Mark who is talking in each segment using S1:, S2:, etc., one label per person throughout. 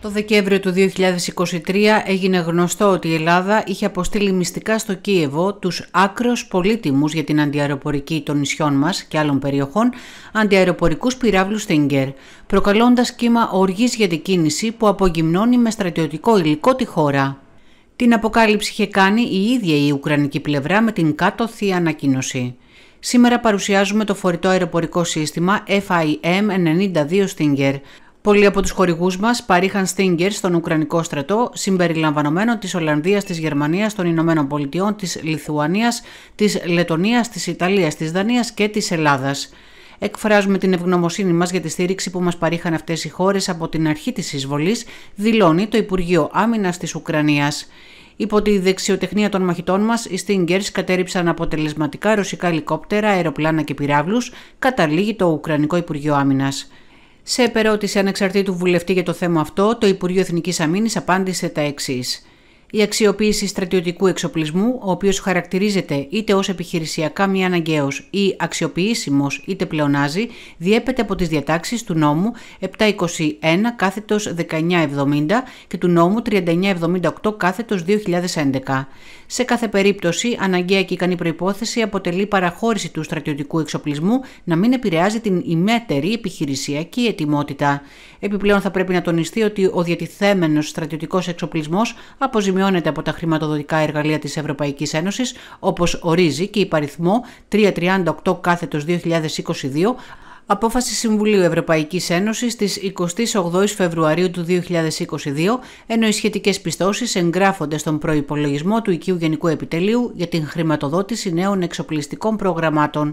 S1: Το Δεκέμβριο του 2023 έγινε γνωστό ότι η Ελλάδα είχε αποστείλει μυστικά στο Κίεβο τους άκρος πολύτιμους για την αντιαεροπορική των νησιών μας και άλλων περιοχών αντιαεροπορικούς πυράβλους Stinger, προκαλώντας κύμα οργής για την κίνηση που απογυμνώνει με στρατιωτικό υλικό τη χώρα. Την αποκάλυψη είχε κάνει η ίδια η Ουκρανική πλευρά με την κάτωθη ανακοίνωση. Σήμερα παρουσιάζουμε το φορητό αεροπορικό σύστημα FIM-92 Stinger, Πολλοί από τους χορηγούς μας παρήχαν Stinger στον Ουκρανικό στρατό, συμπεριλαμβανομένων της Ολλανδίας, της Γερμανίας, των Ηνωμένων Πολιτειών, της Λιθουανίας, της Λετωνίας, της Ιταλίας, της Δανίας και της Ελλάδας. Εκφράζουμε την ευγνωμοσύνη μας για τη στήριξη που μας παρήχαν αυτές οι χώρες από την αρχή της εισβολής, δηλώνει το Υπουργείο Άμυνας της Ουκρανίας. Υπό τη δεξιοτεχνία των μαχητών μας, οι Stingers κατέριψαν αποτελεσματικά ρωσικά ελικόπτερα, αεροπλάνα και πυράβλους, καταλήγει το Ουκρανικό Υπουργείο Άμυνας. Σε επερώτηση ανεξαρτήτου βουλευτή για το θέμα αυτό, το Υπουργείο Εθνικής Αμήνης απάντησε τα εξής η αξιοποίηση στρατιωτικού εξοπλισμού, ο οποίος χαρακτηρίζεται είτε ως επιχειρησιακά μη αναγκαίος ή αξιοποιήσιμος είτε πλεονάζει, διέπεται από τις διατάξεις του νόμου 721 κάθετο 1970 και του νόμου 3978 κάθετο 2011. Σε κάθε περίπτωση, αναγκαία και ικανή προπόθεση αποτελεί παραχώρηση του στρατιωτικού εξοπλισμού να μην επηρεάζει την ημέτερη επιχειρησιακή ετοιμότητα. Επιπλέον, θα πρέπει να τονιστεί ότι ο διατηθέμενο στρατιωτικός εξοπλισμός από τα χρηματοδοτικά εργαλεία της Ευρωπαϊκής Ένωσης, όπως ορίζει και υπαριθμό 338 κάθετος 2022, Απόφαση Συμβουλίου Ευρωπαϊκής Ένωσης της 28 Φεβρουαρίου του 2022, ενώ οι σχετικές πιστώσεις εγγράφονται στον προϋπολογισμό του οικίου Γενικού Επιτελείου για την χρηματοδότηση νέων εξοπλιστικών προγραμμάτων.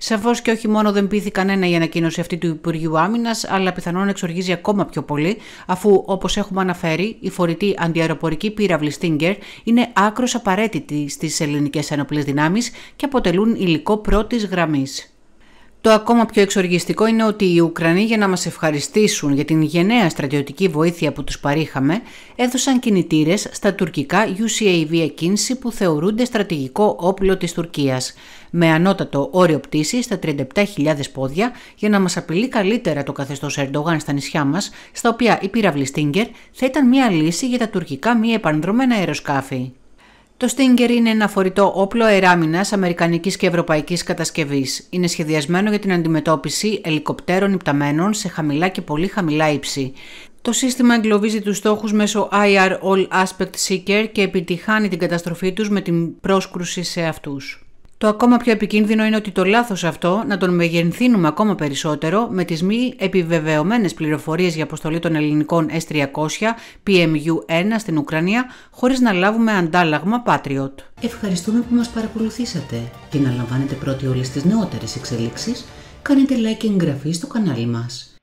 S1: Σαφώς και όχι μόνο δεν πείθη κανένα η ανακοίνωση αυτή του Υπουργείου Άμυνας, αλλά πιθανόν εξοργίζει ακόμα πιο πολύ, αφού όπως έχουμε αναφέρει, η φορητή αντιαεροπορική πύραυλη Stinger είναι άκρος απαραίτητη στις ελληνικές ενοπλέ δυνάμεις και αποτελούν υλικό πρώτης γραμμής. Το ακόμα πιο εξοργιστικό είναι ότι οι Ουκρανοί για να μας ευχαριστήσουν για την γενναία στρατιωτική βοήθεια που τους παρήχαμε, έδωσαν κινητήρες στα τουρκικά UCAV εκκίνηση που θεωρούνται στρατηγικό όπλο της Τουρκίας, με ανώτατο όριο πτήση στα 37.000 πόδια για να μας απειλεί καλύτερα το καθεστώς Ερντογάν στα νησιά μας, στα οποία η πύραυλη Stinger θα ήταν μια λύση για τα τουρκικά μη επανδρομένα αεροσκάφη. Το Stinger είναι ένα φορητό όπλο αεράμινας αμερικανικής και ευρωπαϊκής κατασκευής. Είναι σχεδιασμένο για την αντιμετώπιση ελικοπτέρων υπταμένων σε χαμηλά και πολύ χαμηλά ύψη. Το σύστημα εγκλωβίζει τους στόχους μέσω IR All Aspect Seeker και επιτυχάνει την καταστροφή τους με την πρόσκρουση σε αυτούς. Το ακόμα πιο επικίνδυνο είναι ότι το λάθος αυτό να τον μεγενθύνουμε ακόμα περισσότερο με τις μη επιβεβαιωμένες πληροφορίες για αποστολή των ελληνικών S300 PMU-1 στην Ουκρανία, χωρίς να λάβουμε αντάλλαγμα Patriot. Ευχαριστούμε που μας παρακολουθήσατε και να λαμβάνετε πρώτοι όλες τις νεότερες εξελίξεις. Κάνετε like και εγγραφή στο κανάλι μας.